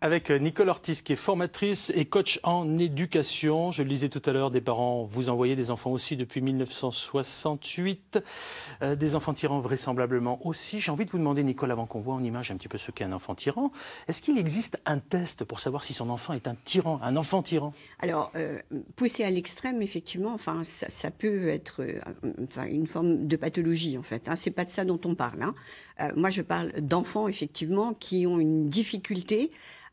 Avec Nicole Ortiz, qui est formatrice et coach en éducation. Je le disais tout à l'heure, des parents, vous envoyaient des enfants aussi depuis 1968. Euh, des enfants tyrans vraisemblablement aussi. J'ai envie de vous demander, Nicole, avant qu'on voit en image un petit peu ce qu'est un enfant tyran, est-ce qu'il existe un test pour savoir si son enfant est un tyran, un enfant tyran Alors, euh, poussé à l'extrême, effectivement, enfin, ça, peut être euh, enfin, une forme de pathologie, en fait. Hein. C'est pas de ça dont on parle. Hein. Euh, moi, je parle d'enfants, effectivement, qui ont une difficulté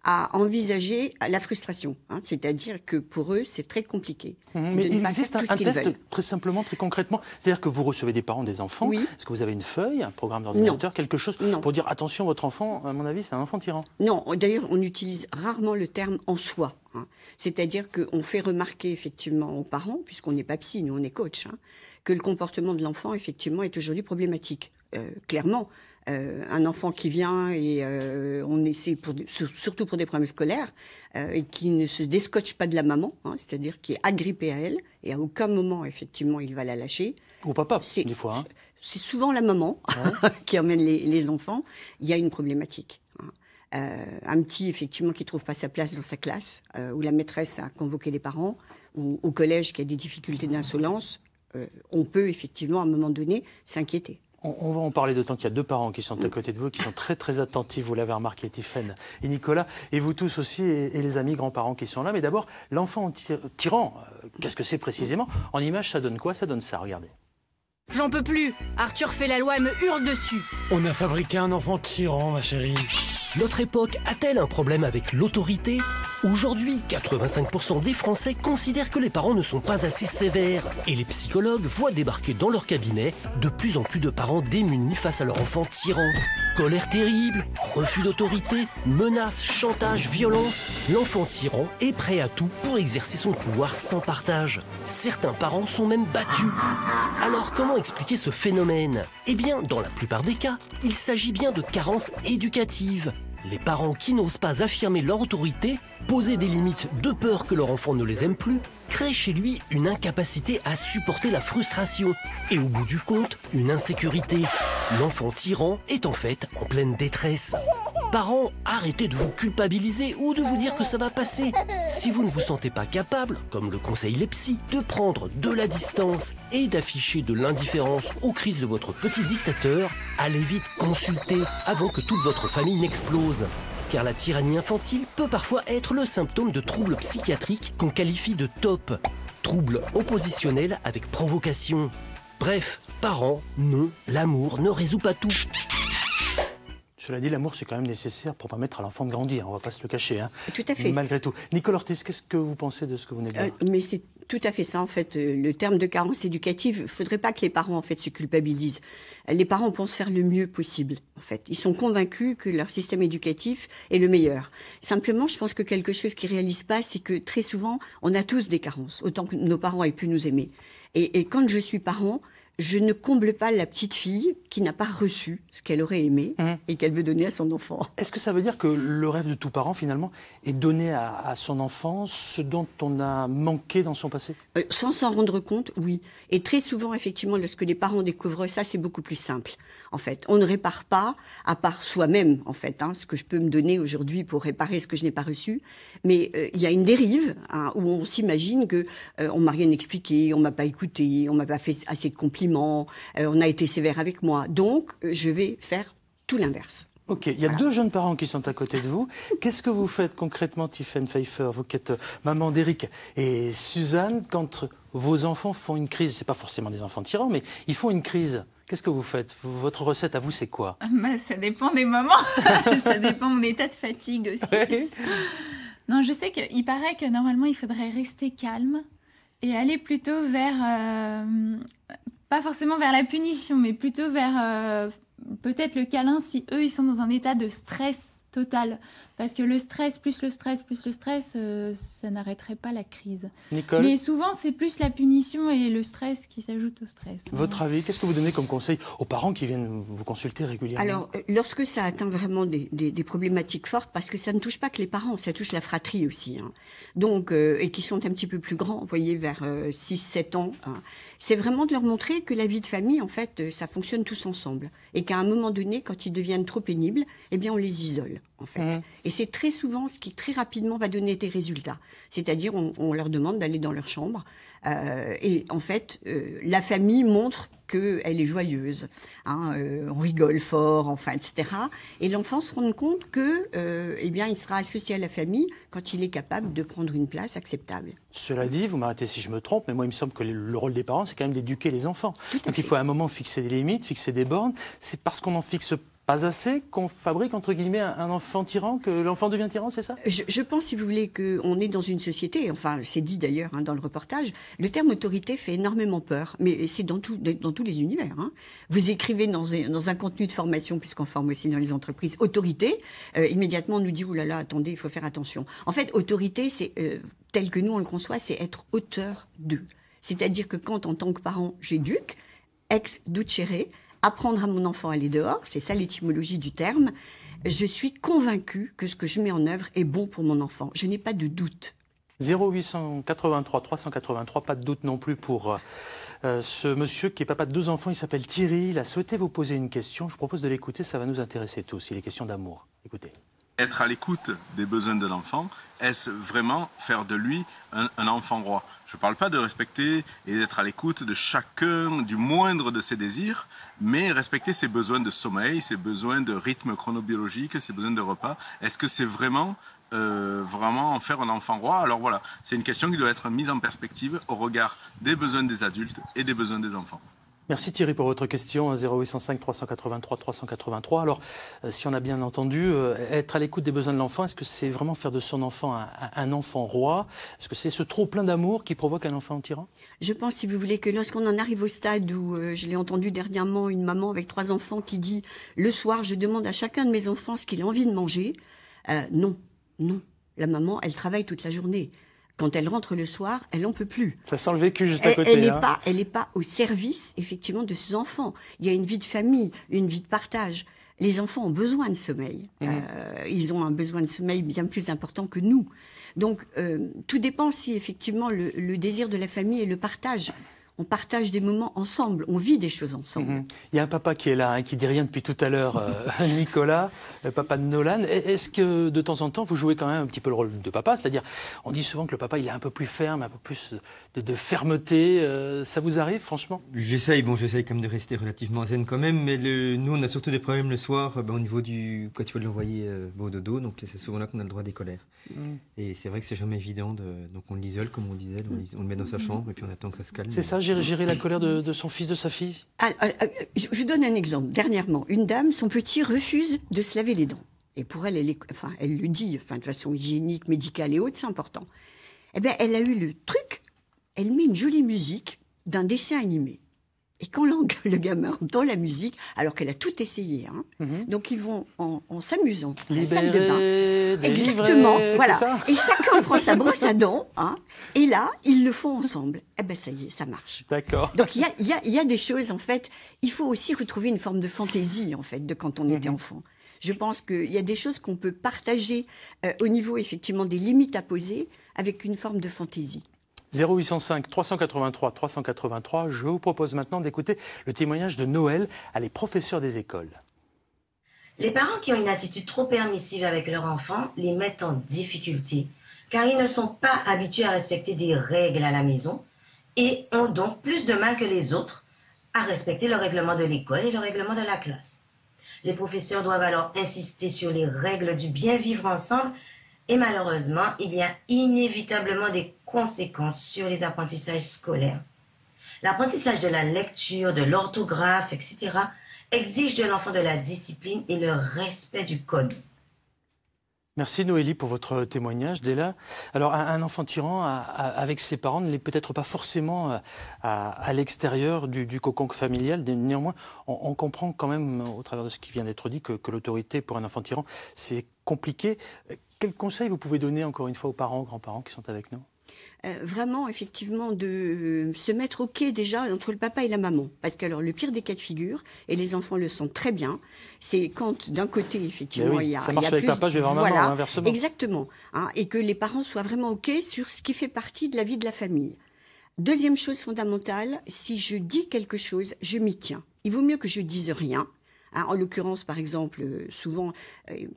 à envisager la frustration. Hein. c'est-à-dire que pour eux, c'est très compliqué. Mmh, mais il existe un, test très simplement, très concrètement. C'est-à-dire que vous recevez des parents, des enfants. parce que vous avez une feuille, un programme d'ordinateur, quelque chose pour dire attention, votre enfant, à mon avis, c'est un enfant tyran Non, d'ailleurs, on utilise rarement le terme en soi. Hein. C'est-à-dire qu'on fait remarquer effectivement aux parents, puisqu'on n'est pas psy, nous on est coach, hein, que le comportement de l'enfant effectivement est aujourd'hui problématique. Euh, clairement, euh, un enfant qui vient et euh, on essaie, pour, surtout pour des problèmes scolaires, euh, et qui ne se déscotche pas de la maman, hein, c'est-à-dire qui est agrippé à elle, et à aucun moment, effectivement, il va la lâcher. Ou papa, des fois. Hein. C'est souvent la maman qui emmène les, enfants. Il y a une problématique. Hein. un petit, effectivement, qui ne trouve pas sa place dans sa classe, où la maîtresse a convoqué les parents, ou au collège qui a des difficultés d'insolence, on peut, effectivement, à un moment donné, s'inquiéter. On, va en parler d'autant qu'il y a deux parents qui sont à côté de vous, qui sont très très attentifs, vous l'avez remarqué, Tiffaine et Nicolas, et vous tous aussi, et, les amis grands-parents qui sont là. Mais d'abord, l'enfant tyran, euh, qu'est-ce que c'est précisément En image, ça donne quoi Ça donne ça, regardez. J'en peux plus Arthur fait la loi et me hurle dessus On a fabriqué un enfant tyran, ma chérie. Notre époque a-t-elle un problème avec l'autorité Aujourd'hui, 85% des Français considèrent que les parents ne sont pas assez sévères et les psychologues voient débarquer dans leur cabinet de plus en plus de parents démunis face à leur enfant tyran. Colère terrible, refus d'autorité, menaces, chantage, violence, l'enfant tyran est prêt à tout pour exercer son pouvoir sans partage. Certains parents sont même battus. Alors comment expliquer ce phénomène Eh bien, dans la plupart des cas, il s'agit bien de carences éducatives. Les parents qui n'osent pas affirmer leur autorité, poser des limites de peur que leur enfant ne les aime plus, créent chez lui une incapacité à supporter la frustration et au bout du compte, une insécurité. L'enfant tyran est en fait en pleine détresse parents, arrêtez de vous culpabiliser ou de vous dire que ça va passer. Si vous ne vous sentez pas capable, comme le conseillent les psys, de prendre de la distance et d'afficher de l'indifférence aux crises de votre petit dictateur, allez vite consulter avant que toute votre famille n'explose car la tyrannie infantile peut parfois être le symptôme de troubles psychiatriques qu'on qualifie de TOP, troubles oppositionnels avec provocation. Bref, parents, non, l'amour ne résout pas tout. Cela dit, l'amour, c'est quand même nécessaire pour permettre à l'enfant de grandir, on ne va pas se le cacher. Hein. Tout à fait. Malgré tout. Nicole Ortiz, qu'est-ce que vous pensez de ce que vous venez de euh, Mais c'est tout à fait ça, en fait. Euh, le terme de carence éducative, il ne faudrait pas que les parents, en fait, se culpabilisent. Euh, les parents pensent faire le mieux possible, en fait. Ils sont convaincus que leur système éducatif est le meilleur. Simplement, je pense que quelque chose qu'ils ne réalisent pas, c'est que très souvent, on a tous des carences, autant que nos parents aient pu nous aimer. et quand je suis parent, je ne comble pas la petite fille qui n'a pas reçu ce qu'elle aurait aimé mmh. et qu'elle veut donner à son enfant. Est-ce que ça veut dire que le rêve de tout parent, finalement, est donné à, son enfant ce dont on a manqué dans son passé euh, Sans s'en rendre compte, oui. Et très souvent, effectivement, lorsque les parents découvrent ça, c'est beaucoup plus simple, en fait. On ne répare pas, à part soi-même, en fait, hein, ce que je peux me donner aujourd'hui pour réparer ce que je n'ai pas reçu. Mais euh, il y a une dérive hein, où on s'imagine que euh, on m'a rien expliqué, on m'a pas écouté, on m'a pas fait assez de compliments euh, on a été sévère avec moi. Donc, euh, je vais faire tout l'inverse. Ok, il y a deux jeunes parents qui sont à côté de vous. Qu'est-ce que vous faites concrètement, Tiffany Pfeiffer, vous qui êtes euh, maman d'Eric et Suzanne, quand vos enfants font une crise C'est pas forcément des enfants tyrans, mais ils font une crise. Qu'est-ce que vous faites Votre recette à vous, c'est quoi bah, Ça dépend des moments. ça dépend mon état de fatigue aussi. Non, je sais qu'il paraît que normalement, il faudrait rester calme et aller plutôt vers pas forcément vers la punition, mais plutôt vers euh, peut-être le câlin si eux, ils sont dans un état de stress total. Parce que le stress, plus le stress, plus le stress, euh, ça n'arrêterait pas la crise. Mais souvent, c'est plus la punition et le stress qui s'ajoutent au stress. Votre avis, qu'est-ce que vous donnez comme conseil aux parents qui viennent vous consulter régulièrement Alors, euh, lorsque ça atteint vraiment des, problématiques fortes, parce que ça ne touche pas que les parents, ça touche la fratrie aussi. Hein. Donc, euh, et qui sont un petit peu plus grands, vous voyez, vers 6-7 ans. Hein. C'est vraiment de leur montrer que la vie de famille, en fait, ça fonctionne tous ensemble. Et qu'à un moment donné, quand ils deviennent trop pénibles, eh bien, on les isole fait. Mmh. Et c'est très souvent ce qui très rapidement va donner des résultats. C'est-à-dire, on, leur demande d'aller dans leur chambre. Euh, et en fait, euh, la famille montre qu'elle est joyeuse. Hein, euh, on rigole fort, enfin, etc. Et l'enfant se rend compte que, eh bien, il sera associé à la famille quand il est capable de prendre une place acceptable. Cela dit, vous m'arrêtez si je me trompe, mais moi, il me semble que le rôle des parents, c'est quand même d'éduquer les enfants. Donc, il faut à un moment fixer des limites, fixer des bornes. C'est parce qu'on en fixe pas pas assez qu'on fabrique, entre guillemets, un enfant tyran, que l'enfant devient tyran, c'est ça je, pense, si vous voulez, qu'on est dans une société, enfin, c'est dit d'ailleurs hein, dans le reportage, le terme autorité fait énormément peur, mais c'est dans, dans tous les univers. Hein. Vous écrivez dans un, dans un, contenu de formation, puisqu'on forme aussi dans les entreprises, autorité, euh, immédiatement on nous dit, oulala, là là, attendez, il faut faire attention. En fait, autorité, c'est euh, tel que nous on le conçoit, c'est être auteur d'eux. C'est-à-dire que quand, en tant que parent, j'éduque, ex-ducere, apprendre à mon enfant à aller dehors, c'est ça l'étymologie du terme, je suis convaincue que ce que je mets en œuvre est bon pour mon enfant. Je n'ai pas de doute. 0883 383, pas de doute non plus pour euh, euh, ce monsieur qui est papa de deux enfants, il s'appelle Thierry, il a souhaité vous poser une question, je propose de l'écouter, ça va nous intéresser tous, il est question d'amour. Écoutez. Être à l'écoute des besoins de l'enfant, est-ce vraiment faire de lui un enfant roi je ne parle pas de respecter et d'être à l'écoute de chacun, du moindre de ses désirs, mais respecter ses besoins de sommeil, ses besoins de rythme chronobiologique, ses besoins de repas. Est-ce que c'est vraiment euh, vraiment en faire un enfant roi Alors voilà, c'est une question qui doit être mise en perspective au regard des besoins des adultes et des besoins des enfants. Merci Thierry pour votre question, 0805 383 383. Alors, euh, si on a bien entendu, euh, être à l'écoute des besoins de l'enfant, est-ce que c'est vraiment faire de son enfant un, enfant roi Est-ce que c'est ce trop plein d'amour qui provoque un enfant tyran Je pense, si vous voulez, que lorsqu'on en arrive au stade où, euh, je l'ai entendu dernièrement, une maman avec trois enfants qui dit, le soir, je demande à chacun de mes enfants ce qu'il a envie de manger, non, non. La maman, elle travaille toute la journée quand elle rentre le soir, elle n'en peut plus. Ça sent le vécu juste à côté. Elle n'est hein. pas, elle pas au service effectivement de ses enfants. Il y a une vie de famille, une vie de partage. Les enfants ont besoin de sommeil. Mmh. Euh, ils ont un besoin de sommeil bien plus important que nous. Donc euh, tout dépend si effectivement le, le, désir de la famille et le partage on partage des moments ensemble, on vit des choses ensemble. Mhm. Il y a un papa qui est là, qui hein, qui dit rien depuis tout à l'heure, euh, Nicolas, le papa de Nolan. Est-ce que de temps en temps, vous jouez quand même un petit peu le rôle de papa C'est-à-dire, on dit souvent que le papa, il est un peu plus ferme, un peu plus de, fermeté. Euh, ça vous arrive, franchement J'essaye, bon, j'essaye quand même de rester relativement zen quand même, mais nous, on a surtout des problèmes le soir euh, ben, au niveau du. quand tu veux l'envoyer au dodo, donc c'est souvent là qu'on a le droit des colères. Mm. Et c'est vrai que c'est jamais évident, donc on l'isole, comme on disait, on, le met dans sa mm. chambre et puis on attend que ça se calme. C'est gérer, la colère de, son fils, de sa fille ah, ah, ah, je, je donne un exemple. Dernièrement, une dame, son petit refuse de se laver les dents. Et pour elle, elle, le dit, de façon hygiénique, médicale et autre, c'est important. Eh bien, elle a eu le truc, elle met une jolie musique d'un dessin animé. Et quand le gamin entend la musique, alors qu'elle a tout essayé, hein, mhm. donc ils vont en, s'amusant dans la salle de bain. Exactement, voilà. Et chacun prend sa brosse à dents, hein, et là, ils le font ensemble. Eh ben ça y est, ça marche. D'accord. Donc il y a, des choses, en fait, il faut aussi retrouver une forme de fantaisie, en fait, de quand on était mhm. enfant. Je pense qu'il y a des choses qu'on peut partager euh, au niveau, effectivement, des limites à poser avec une forme de fantaisie. 0805 383 383. Je vous propose maintenant d'écouter le témoignage de Noël à les professeurs des écoles. Les parents qui ont une attitude trop permissive avec leurs enfants les mettent en difficulté car ils ne sont pas habitués à respecter des règles à la maison et ont donc plus de mal que les autres à respecter le règlement de l'école et le règlement de la classe. Les professeurs doivent alors insister sur les règles du bien vivre ensemble et malheureusement, il y a inévitablement des conséquences sur les apprentissages scolaires. L'apprentissage de la lecture, de l'orthographe, etc. exige de l'enfant de la discipline et le respect du code. Merci Noélie pour votre témoignage. Dès là, alors un enfant tyran avec ses parents ne l'est peut-être pas forcément euh, à, l'extérieur du, du, cocon familial. Néanmoins, on, comprend quand même, au travers de ce qui vient d'être dit, que, que l'autorité pour un enfant tyran, c'est compliqué. Quel conseil vous pouvez donner encore une fois aux parents, aux grands-parents qui sont avec nous euh, vraiment, effectivement, de euh, se mettre au quai déjà entre le papa et la maman. Parce que alors, le pire des cas de figure, et les enfants le sentent très bien, c'est quand d'un côté, effectivement, il y a. Ça marche avec plus, papa, je vais voir maman, inversement. Exactement. Hein, et que les parents soient vraiment OK sur ce qui fait partie de la vie de la famille. Deuxième chose fondamentale, si je dis quelque chose, je m'y tiens. Il vaut mieux que je dise rien. Hein, en l'occurrence, par exemple, euh, souvent,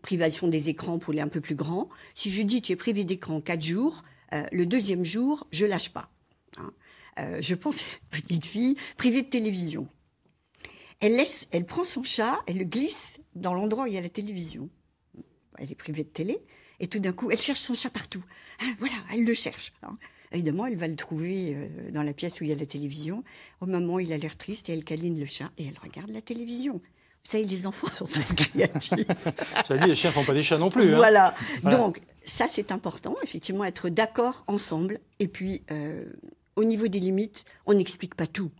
privation des écrans pour les un peu plus grands. Si je dis tu es privé d'écran 4 jours, euh, le deuxième jour, je lâche pas. Hein. Euh, je pense à petite fille privée de télévision. Elle, prend son chat, elle le glisse dans l'endroit où il y a la télévision. Elle est privée de télé, et tout d'un coup, elle cherche son chat partout. Ah, voilà, elle le cherche. Hein. Évidemment, elle va le trouver euh, dans la pièce où il y a la télévision. Au moment où il a l'air triste, et elle câline le chat et elle regarde la télévision. Vous les enfants sont très créatifs. ça dit, les chiens ne font pas des chats non plus. Hein. Voilà. Donc, ça, c'est important, effectivement, être d'accord ensemble. Et puis, euh, au niveau des limites, on n'explique pas tout.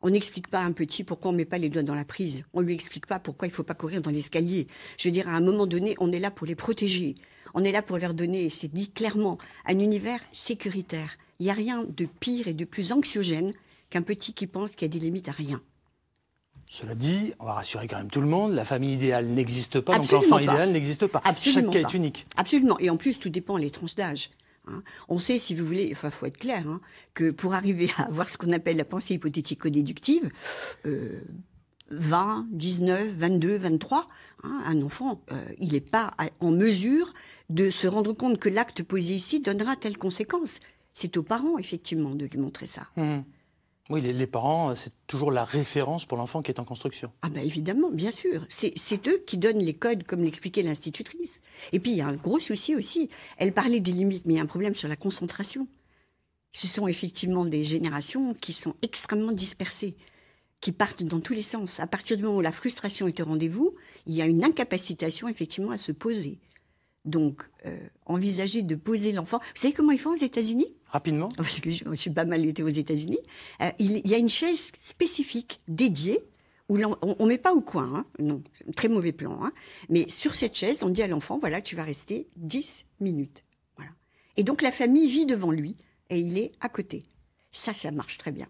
On n'explique pas à un petit pourquoi on ne met pas les doigts dans la prise. On ne lui explique pas pourquoi il ne faut pas courir dans l'escalier. Je veux dire, à un moment donné, on est là pour les protéger. On est là pour leur donner, et c'est dit clairement, un univers sécuritaire. Il n'y a rien de pire et de plus anxiogène qu'un petit qui pense qu'il y a des limites à rien. Cela dit, on va rassurer quand même tout le monde, la famille idéale n'existe pas, donc l'enfant idéal n'existe pas. Chaque cas est unique. Absolument. Et en plus, tout dépend des tranches d'âge. Hein. On sait, si vous voulez, il faut être clair, hein, que pour arriver à avoir ce qu'on appelle la pensée hypothétique déductive 20, 19, 22, 23, un enfant, euh, il n'est pas en mesure de se rendre compte que l'acte posé ici donnera telle conséquence. C'est aux parents, effectivement, de lui montrer ça. Mmh. Oui, les, parents, euh, c'est toujours la référence pour l'enfant qui est en construction. Ah ben évidemment, bien sûr. C'est eux qui donnent les codes, comme l'expliquait l'institutrice. Et puis il y a un gros souci aussi. Elle parlait des limites, mais il y a un problème sur la concentration. Ce sont effectivement des générations qui sont extrêmement dispersées, qui partent dans tous les sens. À partir du moment où la frustration est au rendez-vous, il y a une incapacitation effectivement à se poser. Donc, euh, envisager de poser l'enfant. Vous savez comment ils font aux États-Unis Rapidement. Ah, parce que je, suis pas mal été aux États-Unis. Euh, il, y a une chaise spécifique dédiée où on, ne met pas au coin, hein. non, très mauvais plan. Hein. mais sur cette chaise, on dit à l'enfant voilà, tu vas rester 10 minutes. Voilà. Et donc la famille vit devant lui et il est à côté. Ça, ça marche très bien.